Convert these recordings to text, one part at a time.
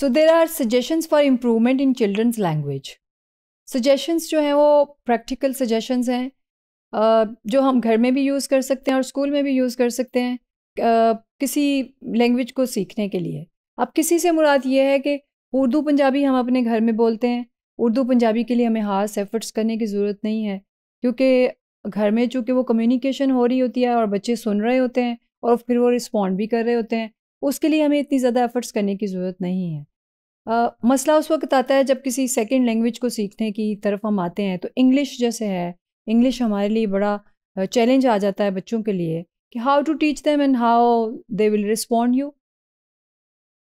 So there are suggestions for improvement in children's language suggestions जो हैं वो practical suggestions हैं uh, जो हम घर में भी यूज़ कर सकते हैं और स्कूल में भी यूज़ कर सकते हैं uh, किसी लैंग्वेज को सीखने के लिए अब किसी से मुराद ये है कि उर्दू पंजाबी हम अपने घर में बोलते हैं उर्दू पंजाबी के लिए हमें हार्स एफर्ट्स करने की ज़रूरत नहीं है क्योंकि घर में चूँकि वो कम्युनिकेशन हो रही होती है और बच्चे सुन रहे होते हैं और फिर वो रिस्पॉन्ड भी कर रहे होते हैं उसके लिए हमें इतनी ज़्यादा एफ़र्ट्स करने की ज़रूरत नहीं है आ, मसला उस वक्त आता है जब किसी सेकेंड लैंग्वेज को सीखने की तरफ हम आते हैं तो इंग्लिश जैसे है इंग्लिश हमारे लिए बड़ा चैलेंज आ जाता है बच्चों के लिए कि how to teach them and how they will respond you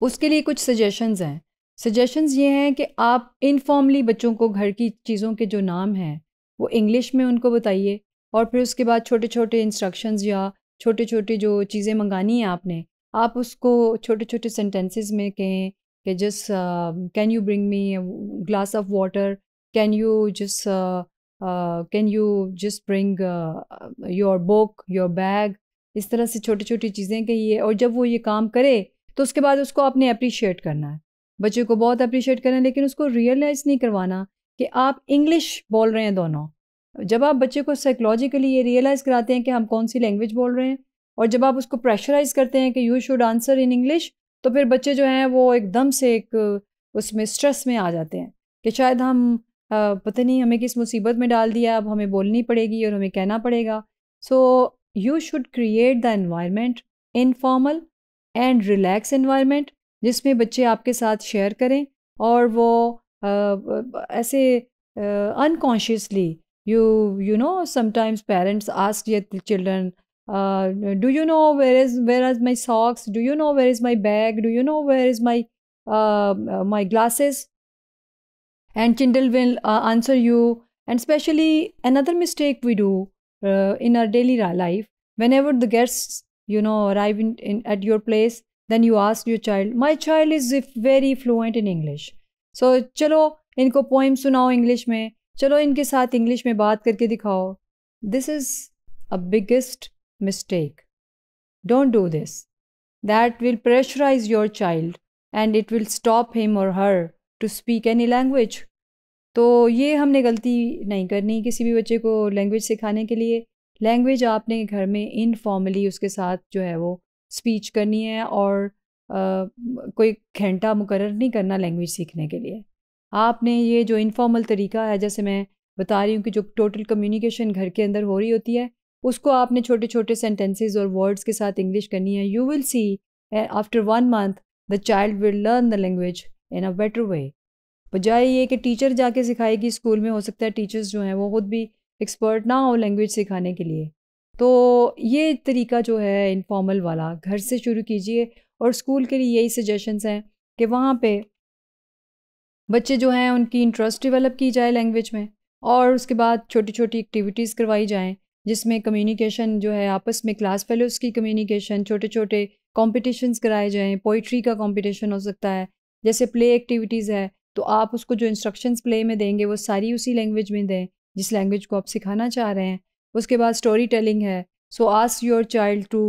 उसके लिए कुछ सजेशंस हैं सजेशंस ये हैं कि आप इनफॉर्मली बच्चों को घर की चीज़ों के जो नाम हैं वो इंग्लिश में उनको बताइए और फिर उसके बाद छोटे छोटे इंस्ट्रक्शंस या छोटे छोटे जो चीज़ें मंगानी हैं आपने आप उसको छोटे छोटे सेंटेंसेस में कहें कि just can you bring me glass of water can you just can you just bring your book your bag इस तरह से छोटी छोटी चीज़ें कहिए और जब वो ये काम करे तो उसके बाद उसको आपने अप्रिशिएट करना है बच्चे को बहुत अप्रिशिएट करना है लेकिन उसको रियलाइज़ नहीं करवाना कि आप इंग्लिश बोल रहे हैं दोनों जब आप बच्चे को साइकोलॉजिकली ये रियलाइज़ कराते हैं कि हम कौन सी लैंग्वेज बोल रहे हैं और जब आप उसको प्रेशराइज करते हैं कि you should answer in English तो फिर बच्चे जो हैं वो एकदम से एक उसमें स्ट्रेस में आ जाते हैं कि शायद हम पता नहीं हमें किस मुसीबत में डाल दिया अब हमें बोलनी पड़ेगी और हमें कहना पड़ेगा so you should create the environment informal and relax environment जिसमें बच्चे आपके साथ शेयर करें और वो आ, ऐसे unconsciously you you know sometimes parents ask your children Uh, do you know where is where are my socks do you know where is my bag do you know where is my uh, my glasses and kindle will uh, answer you and especially another mistake we do uh, in our daily life whenever the guests you know arrive in, in, at your place then you ask your child my child is very fluent in english so chalo inko poem sunao English में Chalo, इनके saath English में baat karke dikhao. This is a biggest mistake. Don't do this. That will pressurize your child and it will stop him or her to speak any language. तो ये हमने गलती नहीं करनी किसी भी बच्चे को लैंग्वेज सिखाने के लिए लैंग्वेज आपने घर में इनफॉर्मली उसके साथ जो है वो स्पीच करनी है और आ, कोई घंटा मुकर नहीं करना लैंग्वेज सीखने के लिए आपने ये जो इनफॉर्मल तरीका है जैसे मैं बता रही हूँ कि जो टोटल कम्युनिकेशन घर के अंदर हो रही होती है उसको आपने छोटे छोटे सेंटेंसेज और वर्ड्स के साथ इंग्लिश करनी है you will see after one month the child will learn the language in a better way बजाय ये कि टीचर जाके सिखाएगी स्कूल में हो सकता है टीचर्स जो हैं वो खुद भी एक्सपर्ट ना हो लैंग्वेज सिखाने के लिए तो ये तरीका जो है इनफॉर्मल वाला घर से शुरू कीजिए और स्कूल के लिए यही सजेशंस हैं कि वहाँ पे बच्चे जो हैं उनकी इंटरेस्ट डेवलप की जाए लैंग्वेज में और उसके बाद छोटी छोटी एक्टिविटीज़ करवाई जाएँ जिसमें कम्युनिकेशन जो है आपस में क्लास फेलोज की कम्युनिकेशन छोटे छोटे कॉम्पिटिशन्स कराए जाएँ पोइट्री का कॉम्पिटिशन हो सकता है जैसे प्ले एक्टिविटीज़ है तो आप उसको जो इंस्ट्रक्शंस प्ले में देंगे वो सारी उसी लैंग्वेज में दें जिस लैंग्वेज को आप सिखाना चाह रहे हैं उसके बाद स्टोरी टेलिंग है so ask your child to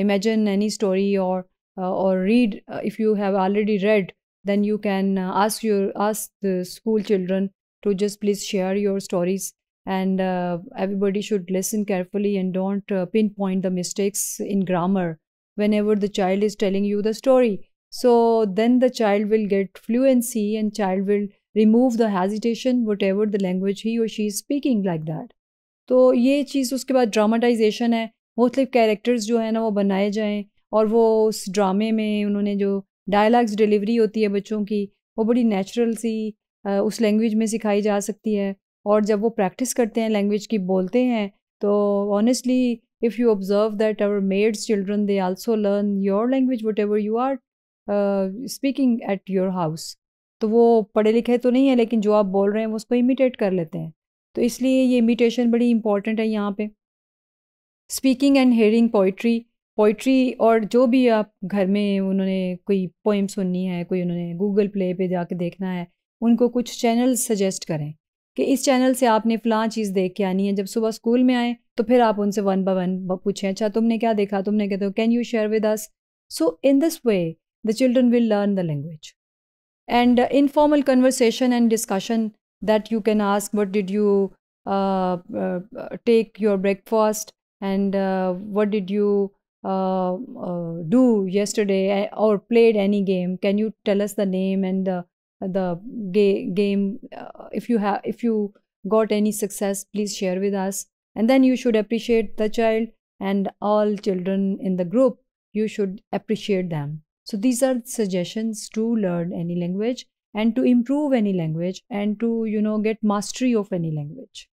imagine any story और और read if you have already read then you can ask your ask the school children to just please share your stories and uh, everybody should listen carefully and don't uh, pinpoint the mistakes in grammar whenever the child is telling you the story so then the child will get fluency and child will remove the hesitation whatever the language he or she is speaking like that तो ये चीज़ उसके बाद dramatisation है मुख्तलिफ characters जो है ना वो बनाए जाएं और वो उस ड्रामे में उन्होंने जो डायलॉग्स डिलीवरी होती है बच्चों की वो बड़ी नेचुरल सी उस लैंग्वेज में सिखाई जा सकती है और जब वो प्रैक्टिस करते हैं लैंग्वेज की बोलते हैं तो honestly if you observe that our maids children they also learn your language whatever you are speaking at your house तो वो पढ़े लिखे तो नहीं है लेकिन जो आप बोल रहे हैं वो उसको इमिटेट कर लेते हैं तो इसलिए ये इमिटेशन बड़ी इंपॉर्टेंट है यहाँ पे speaking and hearing poetry poetry और जो भी आप घर में उन्होंने कोई पोइम सुननी है कोई उन्होंने गूगल प्ले पे जाके देखना है उनको कुछ चैनल सजेस्ट करें कि इस चैनल से आपने फलां चीज़ देख के आनी है जब सुबह स्कूल में आएँ तो फिर आप उनसे वन बाय वन पूछें अच्छा तुमने क्या देखा तुमने कहते हो can you share with us so in this way the children will learn the language and informal conversation and discussion that you can ask what did you take your breakfast and what did you do uh, और played any game can you tell you the name and the the ga game uh, if you have if you got any success please share with us and then you should appreciate the child and all children in the group you should appreciate them so these are suggestions to learn any language and to improve any language and to you know get mastery of any language